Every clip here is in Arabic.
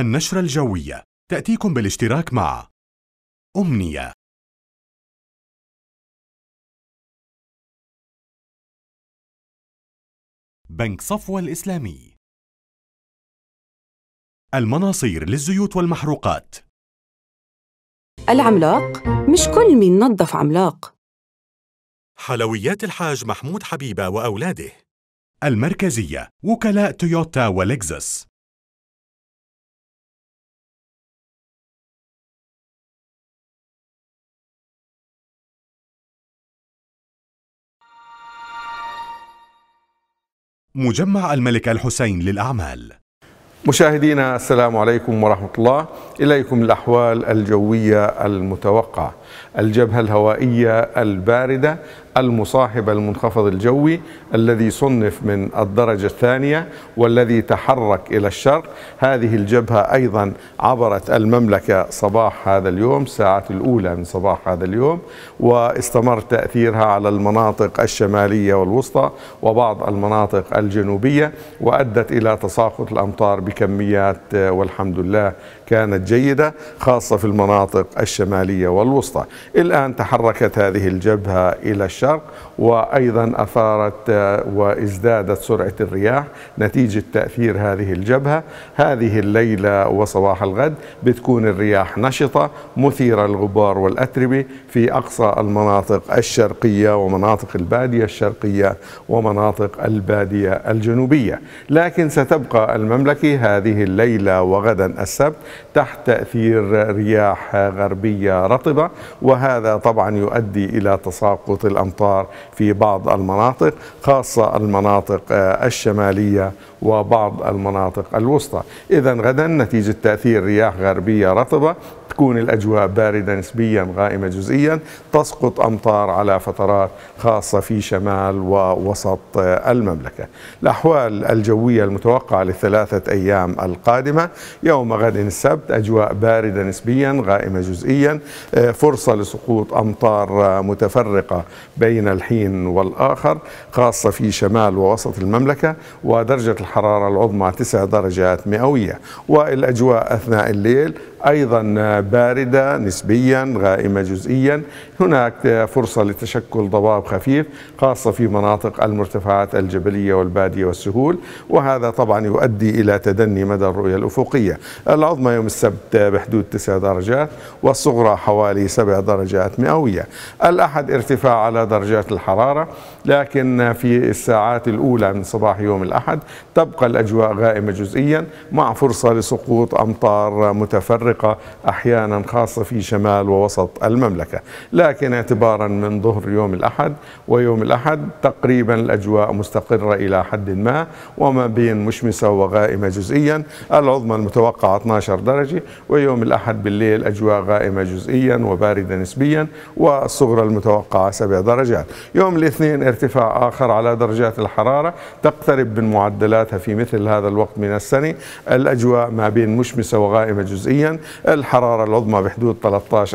النشرة الجوية تأتيكم بالاشتراك مع أمنية بنك صفوة الإسلامي المناصير للزيوت والمحروقات العملاق مش كل مين نظف عملاق حلويات الحاج محمود حبيبة وأولاده المركزية وكلاء تويوتا ولكزس مجمع الملك الحسين للأعمال مشاهدينا السلام عليكم ورحمة الله إليكم الأحوال الجوية المتوقعة الجبهة الهوائية الباردة المصاحبة المنخفض الجوي الذي صنف من الدرجة الثانية والذي تحرك إلى الشرق هذه الجبهة أيضا عبرت المملكة صباح هذا اليوم الساعات الأولى من صباح هذا اليوم واستمر تأثيرها على المناطق الشمالية والوسطى وبعض المناطق الجنوبية وأدت إلى تساقط الأمطار بكميات آه، والحمد لله كانت جيدة خاصة في المناطق الشمالية والوسطى الآن تحركت هذه الجبهة إلى الشرق وأيضا أثارت آه، وازدادت سرعة الرياح نتيجة تأثير هذه الجبهة هذه الليلة وصباح الغد بتكون الرياح نشطة مثيرة الغبار والأتربة في أقصى المناطق الشرقية ومناطق البادية الشرقية ومناطق البادية الجنوبية لكن ستبقى المملكة هذه الليلة وغدا السبت تحت تأثير رياح غربية رطبة وهذا طبعا يؤدي إلى تساقط الأمطار في بعض المناطق خاصة المناطق آه، الشمالية وبعض المناطق الوسطى إذا غدا نتيجة تأثير رياح غربية رطبة تكون الأجواء باردة نسبيا غائمة جزئيا تسقط أمطار على فترات خاصة في شمال ووسط آه، المملكة الأحوال الجوية المتوقعة لثلاثة أيام الأيام القادمة يوم غد السبت أجواء باردة نسبيا غائمة جزئيا آه، فرصة لسقوط أمطار آه، متفرقة بين الحين والآخر خاصة في شمال ووسط المملكة ودرجة الحرارة العظمى 9 درجات مئوية والأجواء أثناء الليل أيضا باردة نسبيا غائمة جزئيا هناك آه، فرصة لتشكل ضباب خفيف خاصة في مناطق المرتفعات الجبلية والبادية والسهول وهذا طبعا يؤدي إلى تدفق تدني مدى الرؤية الأفقية العظمى يوم السبت بحدود 9 درجات والصغرى حوالي 7 درجات مئوية الأحد ارتفاع على درجات الحرارة لكن في الساعات الأولى من صباح يوم الأحد تبقى الأجواء غائمة جزئيا مع فرصة لسقوط أمطار متفرقة أحيانا خاصة في شمال ووسط المملكة لكن اعتبارا من ظهر يوم الأحد ويوم الأحد تقريبا الأجواء مستقرة إلى حد ما وما بين مشمسة وغائمة جزئيا جزئيا العظمى المتوقعة 12 درجة ويوم الأحد بالليل أجواء غائمة جزئيا وباردة نسبيا والصغرى المتوقعة 7 درجات يوم الاثنين ارتفاع آخر على درجات الحرارة تقترب من معدلاتها في مثل هذا الوقت من السنة الأجواء ما بين مشمسة وغائمة جزئيا الحرارة العظمى بحدود 13-14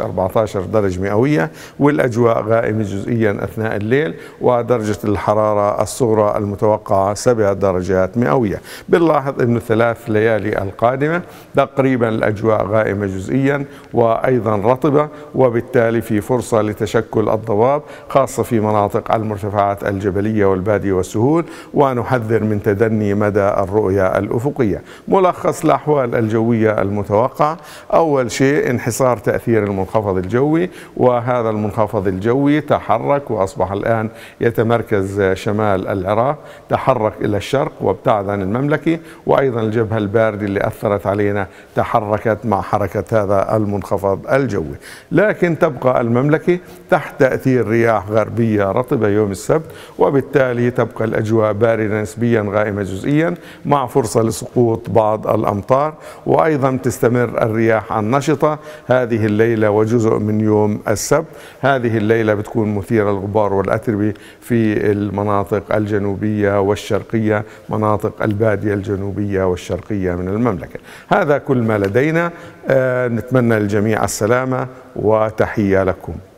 درجة مئوية والأجواء غائمة جزئيا أثناء الليل ودرجة الحرارة الصغرى المتوقعة 7 درجات مئوية بنلاحظ أنه الثلاث ثلاث ليالي القادمة تقريبا الأجواء غائمة جزئيا وأيضا رطبة وبالتالي في فرصة لتشكل الضباب خاصة في مناطق المرتفعات الجبلية والبادية والسهول ونحذر من تدني مدى الرؤية الأفقية ملخص الأحوال الجوية المتوقع أول شيء انحصار تأثير المنخفض الجوي وهذا المنخفض الجوي تحرك وأصبح الآن يتمركز شمال العراق تحرك إلى الشرق وابتعد عن المملكة وأيضا الجبهة الباردة اللي أثرت علينا تحركت مع حركة هذا المنخفض الجوي لكن تبقى المملكة تحت تأثير رياح غربية رطبة يوم السبت وبالتالي تبقى الأجواء باردة نسبيا غائمة جزئيا مع فرصة لسقوط بعض الأمطار وأيضا تستمر الرياح النشطة هذه الليلة وجزء من يوم السبت هذه الليلة بتكون مثيرة الغبار والأتربة في المناطق الجنوبية والشرقية مناطق البادية الجنوبية والشرقية من المملكة هذا كل ما لدينا آه، نتمنى للجميع السلامة وتحية لكم